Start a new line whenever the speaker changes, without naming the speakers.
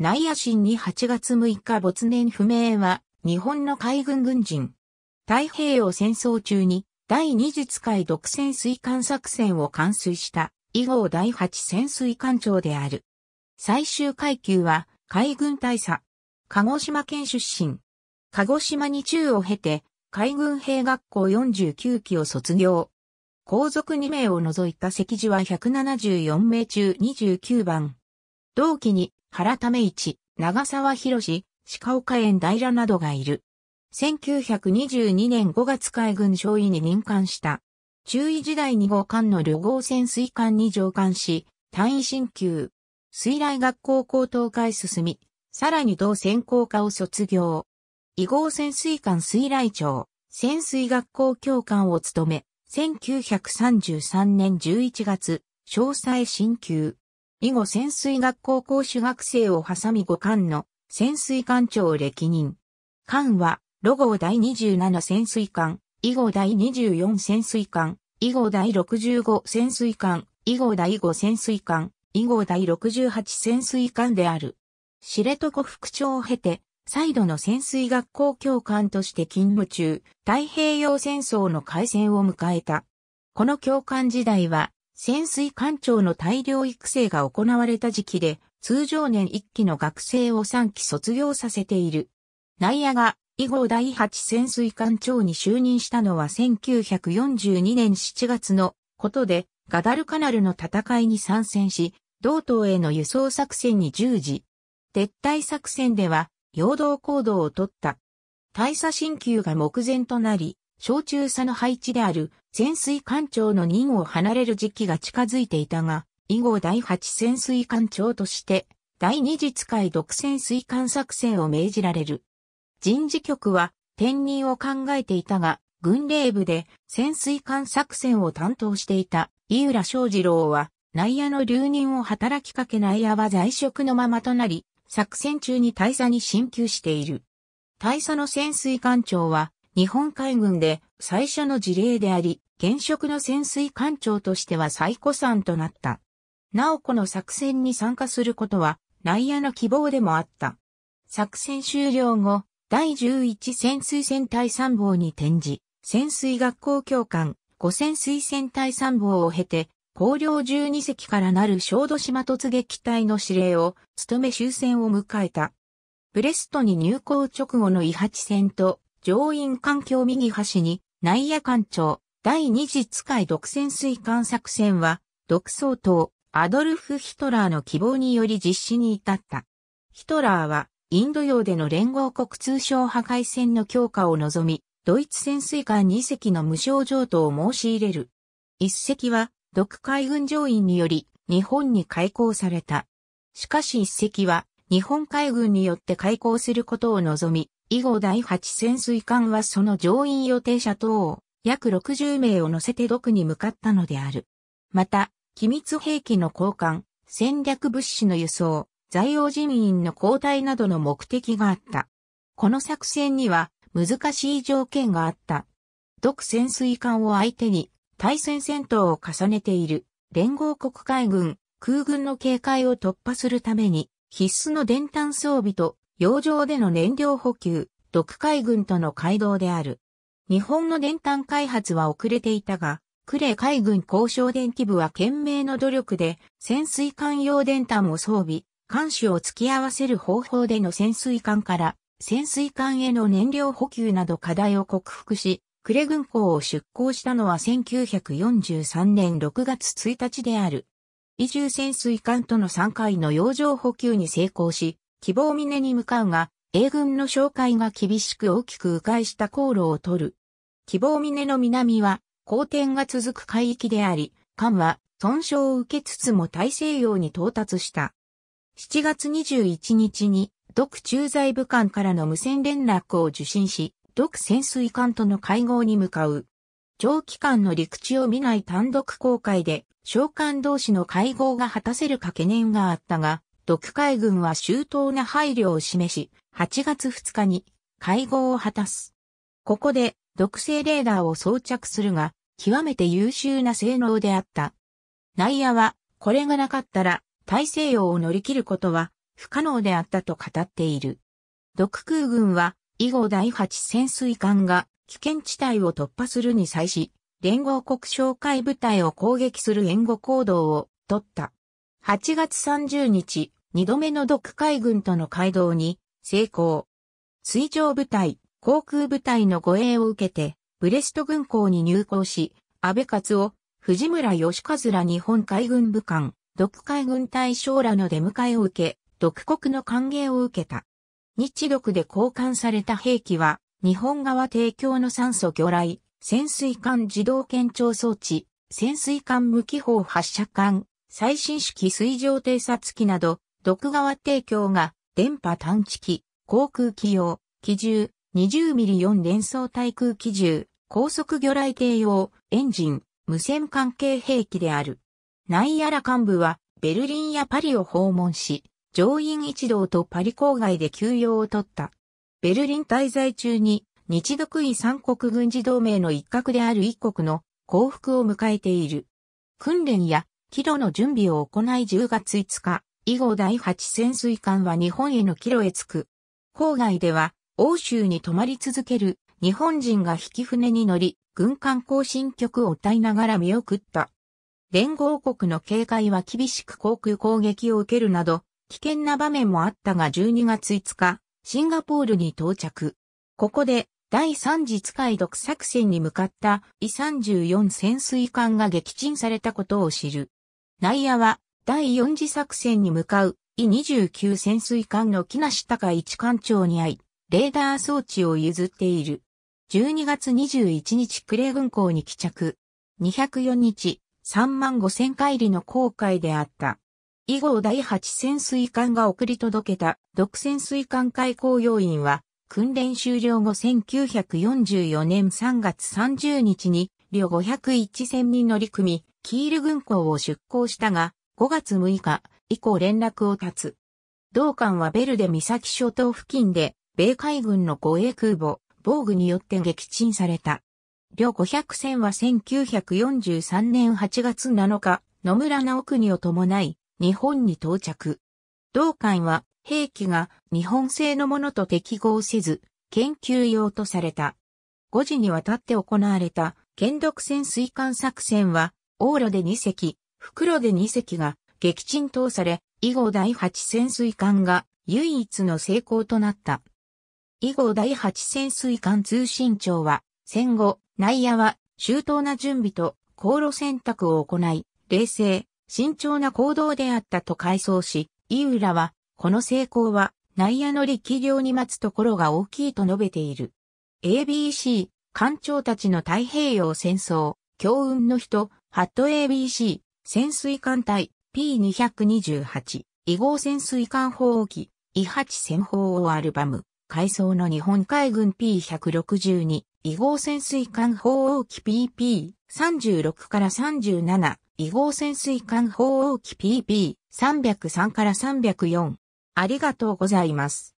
内野心に8月6日没年不明は、日本の海軍軍人。太平洋戦争中に、第二次海独占水艦作戦を完遂した、以後第八潜水艦長である。最終階級は、海軍大佐。鹿児島県出身。鹿児島に中を経て、海軍兵学校49期を卒業。皇族2名を除いた席次は174名中29番。同期に原為一、長沢博士、鹿岡園平などがいる。1922年5月海軍将尉に任官した。中尉時代2号艦の旅号潜水艦に乗艦し、単位進級。水雷学校高等会進み、さらに同専攻科を卒業。異号潜水艦水雷長、潜水学校教官を務め、1933年11月、詳細進級。以後潜水学校講師学生を挟み5艦の潜水艦長歴任。艦は、ロゴ第27潜水艦、以後第24潜水艦、以後第65潜水艦、以後第5潜水艦、以後第68潜水艦である。知床副長を経て、再度の潜水学校教官として勤務中、太平洋戦争の開戦を迎えた。この教官時代は、潜水艦長の大量育成が行われた時期で、通常年1期の学生を3期卒業させている。内野が以後第8潜水艦長に就任したのは1942年7月のことで、ガダルカナルの戦いに参戦し、同島への輸送作戦に従事。撤退作戦では、陽動行動をとった。大佐進級が目前となり、小中佐の配置である潜水艦長の任を離れる時期が近づいていたが、以後第8潜水艦長として、第二次使い独潜水艦作戦を命じられる。人事局は転任を考えていたが、軍令部で潜水艦作戦を担当していた井浦正次郎は内野の留任を働きかけ内野は在職のままとなり、作戦中に大佐に進級している。大佐の潜水艦長は日本海軍で最初の事例であり、現職の潜水艦長としては最古参となった。なおこの作戦に参加することは、内野の希望でもあった。作戦終了後、第11潜水船隊参謀に転じ、潜水学校教官、5潜水船隊参謀を経て、高陵12隻からなる小豆島突撃隊の司令を務め終戦を迎えた。ブレストに入港直後の伊八戦と上院環境右端に内野艦長、第二次使い独占水艦作戦は、独総統、アドルフ・ヒトラーの希望により実施に至った。ヒトラーは、インド洋での連合国通商破壊戦の強化を望み、ドイツ潜水艦2隻の無償譲渡を申し入れる。1隻は、独海軍上院により、日本に開港された。しかし1隻は、日本海軍によって開港することを望み、以後第8潜水艦はその乗員予定者等、約60名を乗せて毒に向かったのである。また、機密兵器の交換、戦略物資の輸送、在用人員の交代などの目的があった。この作戦には難しい条件があった。独潜水艦を相手に対戦戦闘を重ねている連合国海軍、空軍の警戒を突破するために必須の伝端装備と洋上での燃料補給、独海軍との街道である。日本の電炭開発は遅れていたが、クレ海軍交渉電気部は懸命の努力で潜水艦用電炭を装備、艦首を突き合わせる方法での潜水艦から潜水艦への燃料補給など課題を克服し、クレ軍港を出港したのは1943年6月1日である。移住潜水艦との3回の洋上補給に成功し、希望峰に向かうが、英軍の紹介が厳しく大きく迂回した航路を取る。希望峰の南は、荒天が続く海域であり、艦は損傷を受けつつも大西洋に到達した。7月21日に、独駐在部艦からの無線連絡を受信し、独潜水艦との会合に向かう。長期間の陸地を見ない単独公開で、召喚同士の会合が果たせるか懸念があったが、独海軍は周到な配慮を示し、8月2日に会合を果たす。ここで、独性レーダーを装着するが、極めて優秀な性能であった。内野は、これがなかったら、大西洋を乗り切ることは不可能であったと語っている。独空軍は、以後第8潜水艦が危険地帯を突破するに際し、連合国紹介部隊を攻撃する援護行動を取った。8月30日、二度目の独海軍との会動に成功。水上部隊、航空部隊の護衛を受けて、ブレスト軍港に入港し、安倍勝を、藤村義和ら日本海軍部官、独海軍大将らの出迎えを受け、独国の歓迎を受けた。日独で交換された兵器は、日本側提供の酸素魚雷、潜水艦自動検潮装置、潜水艦無機砲発射艦、最新式水上偵察機など、毒側提供が電波探知機、航空機用、機銃、20mm4 連装対空機銃、高速魚雷艇用、エンジン、無線関係兵器である。ナイアラ幹部は、ベルリンやパリを訪問し、上院一同とパリ郊外で休養を取った。ベルリン滞在中に、日独位三国軍事同盟の一角である一国の降伏を迎えている。訓練や、帰路の準備を行い10月5日、以後第8潜水艦は日本への帰路へ着く。郊外では、欧州に泊まり続ける日本人が引き船に乗り、軍艦行進局を歌いながら見送った。連合国の警戒は厳しく航空攻撃を受けるなど、危険な場面もあったが12月5日、シンガポールに到着。ここで、第3次使い毒作戦に向かった、イ34潜水艦が撃沈されたことを知る。内野は、第4次作戦に向かう、E29 潜水艦の木梨高一艦長に会い、レーダー装置を譲っている。12月21日クレー軍港に帰着。204日、3万5千回里の航海であった。以後第8潜水艦が送り届けた独潜水艦開港要員は、訓練終了後1944年3月30日に、両501戦に乗り組み、キール軍港を出港したが、5月6日以降連絡を絶つ。同艦はベルデ岬諸島付近で、米海軍の護衛空母、防具によって撃沈された。両500船は1943年8月7日、野村直国を伴い、日本に到着。同艦は、兵器が日本製のものと適合せず、研究用とされた。5時にわたって行われた、剣独船水艦作戦は、往路で2隻、袋で2隻が撃沈投され、以後第8潜水艦が唯一の成功となった。以後第8潜水艦通信庁は、戦後、内野は周到な準備と航路選択を行い、冷静、慎重な行動であったと回想し、井浦は、この成功は内野の力量に待つところが大きいと述べている。ABC、艦長たちの太平洋戦争、強運の人、ハット ABC、潜水艦隊 P228 異号潜水艦砲機イ八チ戦砲アルバム改装の日本海軍 P162 異号潜水艦砲機 PP36 から37異号潜水艦砲機 PP303 から304ありがとうございます。